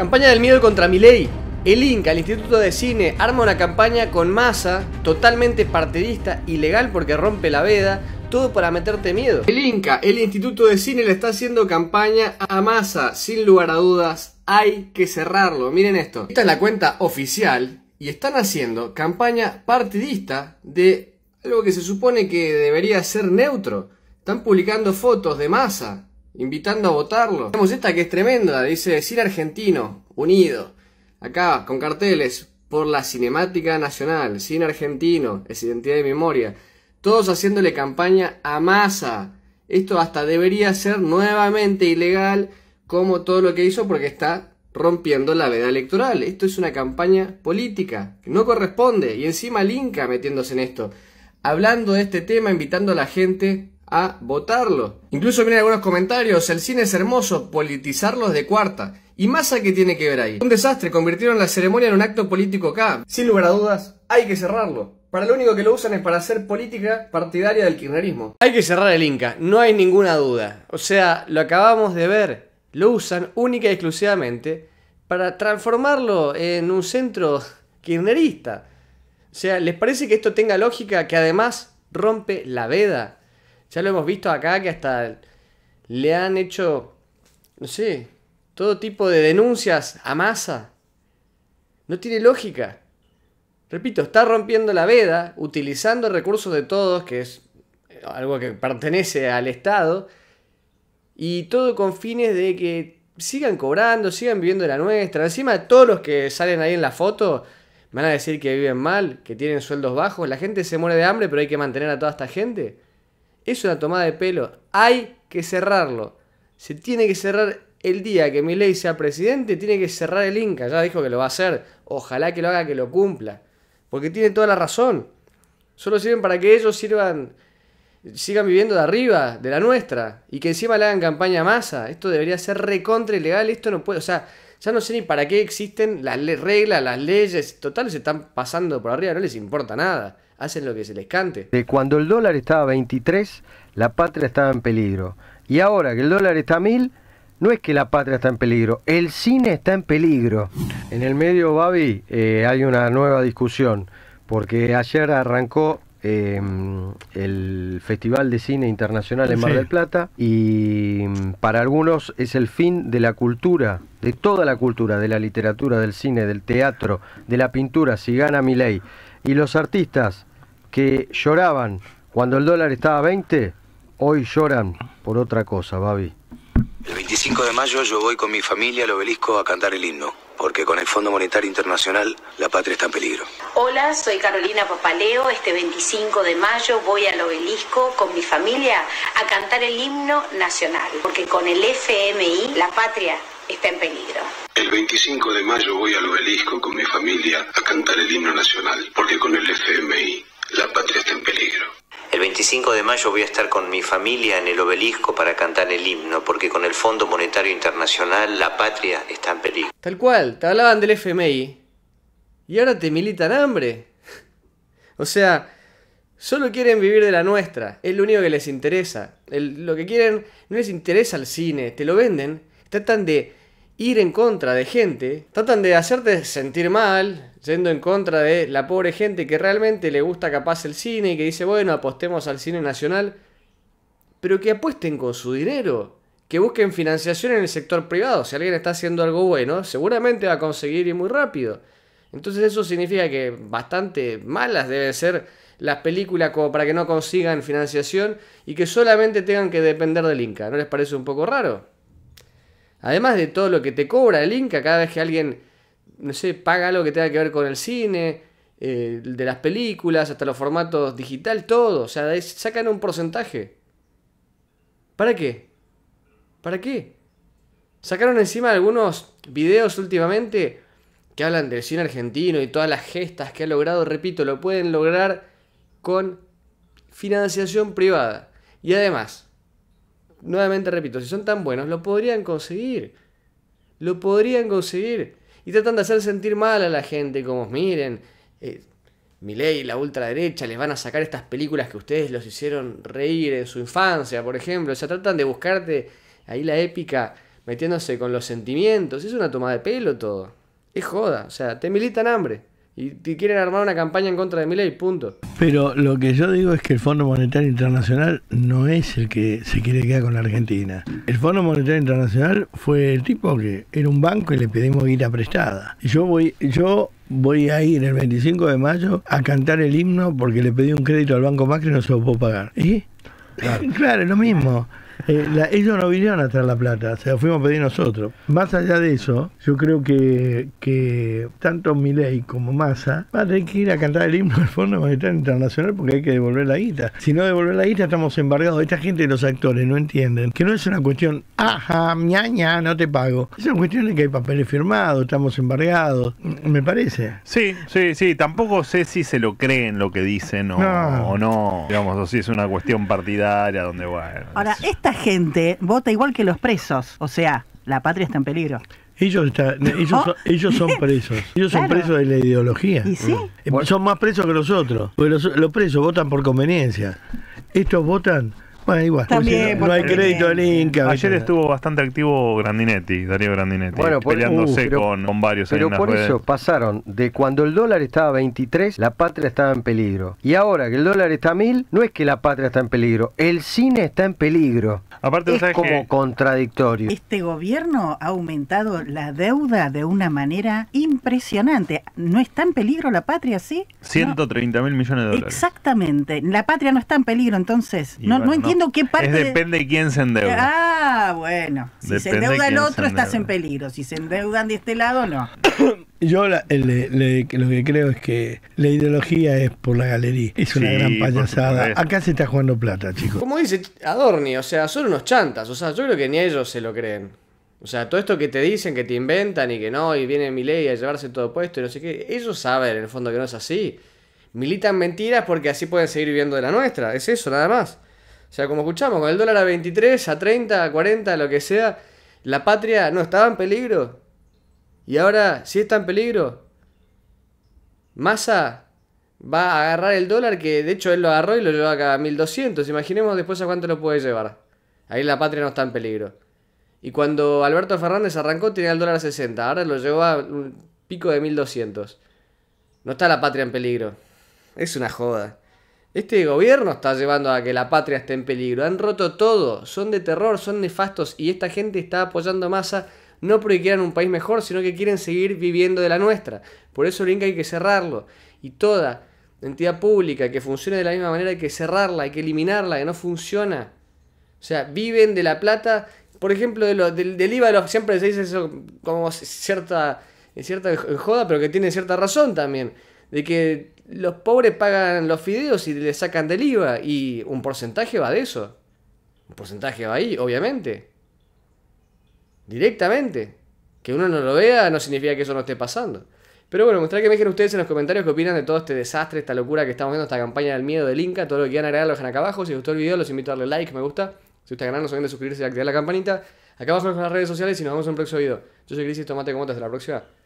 Campaña del miedo contra ley, El Inca, el Instituto de Cine, arma una campaña con masa, totalmente partidista, ilegal porque rompe la veda, todo para meterte miedo. El Inca, el Instituto de Cine, le está haciendo campaña a masa, sin lugar a dudas, hay que cerrarlo. Miren esto. Esta es la cuenta oficial y están haciendo campaña partidista de algo que se supone que debería ser neutro. Están publicando fotos de masa invitando a votarlo. Tenemos esta que es tremenda, dice ...sin Argentino, unido, acá con carteles, por la cinemática nacional, ...sin Argentino, es identidad de memoria, todos haciéndole campaña a masa. Esto hasta debería ser nuevamente ilegal como todo lo que hizo porque está rompiendo la veda electoral. Esto es una campaña política que no corresponde y encima el metiéndose en esto. Hablando de este tema, invitando a la gente a votarlo. Incluso vienen algunos comentarios, el cine es hermoso, politizarlos de cuarta. ¿Y a qué tiene que ver ahí? Un desastre, convirtieron la ceremonia en un acto político acá. Sin lugar a dudas, hay que cerrarlo. Para lo único que lo usan es para hacer política partidaria del kirchnerismo. Hay que cerrar el Inca, no hay ninguna duda. O sea, lo acabamos de ver, lo usan única y exclusivamente para transformarlo en un centro kirchnerista. O sea, ¿les parece que esto tenga lógica que además rompe la veda ya lo hemos visto acá que hasta le han hecho, no sé, todo tipo de denuncias a masa. No tiene lógica. Repito, está rompiendo la veda, utilizando recursos de todos, que es algo que pertenece al Estado, y todo con fines de que sigan cobrando, sigan viviendo la nuestra. Encima todos los que salen ahí en la foto van a decir que viven mal, que tienen sueldos bajos, la gente se muere de hambre, pero hay que mantener a toda esta gente. Es una tomada de pelo. Hay que cerrarlo. Se tiene que cerrar el día que ley sea presidente, tiene que cerrar el Inca. Ya dijo que lo va a hacer. Ojalá que lo haga, que lo cumpla. Porque tiene toda la razón. Solo sirven para que ellos sirvan, sigan viviendo de arriba, de la nuestra. Y que encima le hagan campaña a masa. Esto debería ser recontra ilegal. Esto no puede. O sea, ya no sé ni para qué existen las reglas, las leyes. Total, se están pasando por arriba. No les importa nada hacen lo que se les cante. De eh, cuando el dólar estaba a 23, la patria estaba en peligro. Y ahora que el dólar está a 1000, no es que la patria está en peligro, el cine está en peligro. En el medio, Babi, eh, hay una nueva discusión, porque ayer arrancó em, el Festival de Cine Internacional en Mar del Plata y mm, para algunos es el fin de la cultura, de toda la cultura, de la literatura, del cine, del teatro, de la pintura, si gana mi ley. Y los artistas que lloraban cuando el dólar estaba a 20, hoy lloran por otra cosa, Babi. El 25 de mayo yo voy con mi familia al obelisco a cantar el himno, porque con el Fondo Monetario Internacional la patria está en peligro. Hola, soy Carolina Papaleo. Este 25 de mayo voy al obelisco con mi familia a cantar el himno nacional, porque con el FMI la patria está en peligro. El 25 de mayo voy al obelisco con mi familia a cantar el himno nacional, porque con el FMI la patria está en peligro. El 25 de mayo voy a estar con mi familia en el obelisco para cantar el himno, porque con el Fondo Monetario Internacional la patria está en peligro. Tal cual, te hablaban del FMI y ahora te militan hambre. o sea, solo quieren vivir de la nuestra, es lo único que les interesa. lo que quieren no les interesa el cine, te lo venden, tratan de ir en contra de gente, tratan de hacerte sentir mal, yendo en contra de la pobre gente que realmente le gusta capaz el cine y que dice, bueno, apostemos al cine nacional, pero que apuesten con su dinero, que busquen financiación en el sector privado. Si alguien está haciendo algo bueno, seguramente va a conseguir ir muy rápido. Entonces eso significa que bastante malas deben ser las películas como para que no consigan financiación y que solamente tengan que depender del Inca. ¿No les parece un poco raro? Además de todo lo que te cobra el Inca cada vez que alguien, no sé, paga algo que tenga que ver con el cine, eh, de las películas, hasta los formatos digital, todo. O sea, sacan un porcentaje. ¿Para qué? ¿Para qué? Sacaron encima algunos videos últimamente que hablan del cine argentino y todas las gestas que ha logrado. Repito, lo pueden lograr con financiación privada. Y además, nuevamente repito, si son tan buenos, lo podrían conseguir. Lo podrían conseguir. Y tratan de hacer sentir mal a la gente, como miren, eh, ley la ultraderecha les van a sacar estas películas que ustedes los hicieron reír en su infancia, por ejemplo. O sea, tratan de buscarte ahí la épica metiéndose con los sentimientos. Es una toma de pelo todo. Es joda. O sea, te militan hambre. Y quieren armar una campaña en contra de ley, punto. Pero lo que yo digo es que el Fondo Monetario Internacional no es el que se quiere quedar con la Argentina. El Fondo Monetario Internacional fue el tipo que era un banco y le pedimos guita prestada. Yo voy, yo voy a ir el 25 de mayo a cantar el himno porque le pedí un crédito al Banco Macri y no se lo puedo pagar. ¿Y? claro es lo mismo. Eh, ellos no vinieron a traer la plata, se la fuimos a pedir nosotros. Más allá de eso, yo creo que, que tanto Milei como Massa van a tener que ir a cantar el himno del Fondo Monetario Internacional porque hay que devolver la guita. Si no devolver la guita, estamos embargados. Esta gente y los actores no entienden que no es una cuestión, ajá, ñaña, no te pago. Es una cuestión de que hay papeles firmados, estamos embargados, me parece. Sí, sí, sí. Tampoco sé si se lo creen lo que dicen o no. O no. Digamos, o si es una cuestión partidaria donde, bueno. Ahora, gente vota igual que los presos. O sea, la patria está en peligro. Ellos, están, ellos, son, ellos son presos. Ellos son presos de la ideología. ¿Y sí? Eh, son más presos que los otros. los presos votan por conveniencia. Estos votan bueno, igual. no, hay crédito al Inca. Ayer estuvo bastante activo Grandinetti, Darío Grandinetti, peleándose uh, con, con, varios. Pero por eso pasaron de cuando el dólar estaba a 23, la patria estaba en peligro. Y ahora que el dólar está a 1000, no es que la patria está en peligro, el cine está en peligro. Aparte, es como contradictorio. Este gobierno ha aumentado la deuda de una manera impresionante. ¿No está en peligro la patria, sí? 130 mil millones de dólares. Exactamente. La patria no está en peligro, entonces. no, es depende de quién se endeuda. Ah, bueno. Si se endeuda el otro, estás en peligro. Si se endeudan de este lado, no. Yo lo que creo es que la ideología es por la galería. Es una gran payasada. Acá se está jugando plata, chicos. Como dice Adorni, o sea, son unos chantas. O sea, yo creo que ni ellos se lo creen. O sea, todo esto que te dicen, que te inventan y que no, y viene ley a llevarse todo puesto y no sé qué, ellos saben en el fondo que no es así. Militan mentiras porque así pueden seguir viviendo de la nuestra. Es eso, nada más. O sea, como escuchamos, con el dólar a 23, a 30, a 40, lo que sea, la patria no estaba en peligro. Y ahora sí está en peligro. Massa va a agarrar el dólar que de hecho él lo agarró y lo llevó acá a 1200. Imaginemos después a cuánto lo puede llevar. Ahí la patria no está en peligro. Y cuando Alberto Fernández arrancó tenía el dólar a 60. Ahora lo llevó a un pico de 1200. No está la patria en peligro. Es una joda. Este gobierno está llevando a que la patria esté en peligro. Han roto todo. Son de terror, son nefastos. Y esta gente está apoyando masa no porque quieran un país mejor, sino que quieren seguir viviendo de la nuestra. Por eso el Inca hay que cerrarlo. Y toda entidad pública que funcione de la misma manera hay que cerrarla, hay que eliminarla, que no funciona. O sea, viven de la plata. Por ejemplo, de del, del IVA Lo siempre se dice eso como cierta, cierta joda, pero que tiene cierta razón también. De que los pobres pagan los fideos y le sacan del IVA y un porcentaje va de eso. Un porcentaje va ahí, obviamente. Directamente. Que uno no lo vea no significa que eso no esté pasando. Pero bueno, mostrar que me dejen ustedes en los comentarios qué opinan de todo este desastre, esta locura que estamos viendo, esta campaña del miedo del Inca, todo lo que quieran agregar lo dejan acá abajo. Si les gustó el video, los invito a darle like, me gusta. Si gusta canal no se olviden de suscribirse y activar la campanita. Acá abajo en las redes sociales y nos vemos en un próximo video. Yo soy Crisis, tomate como hasta la próxima.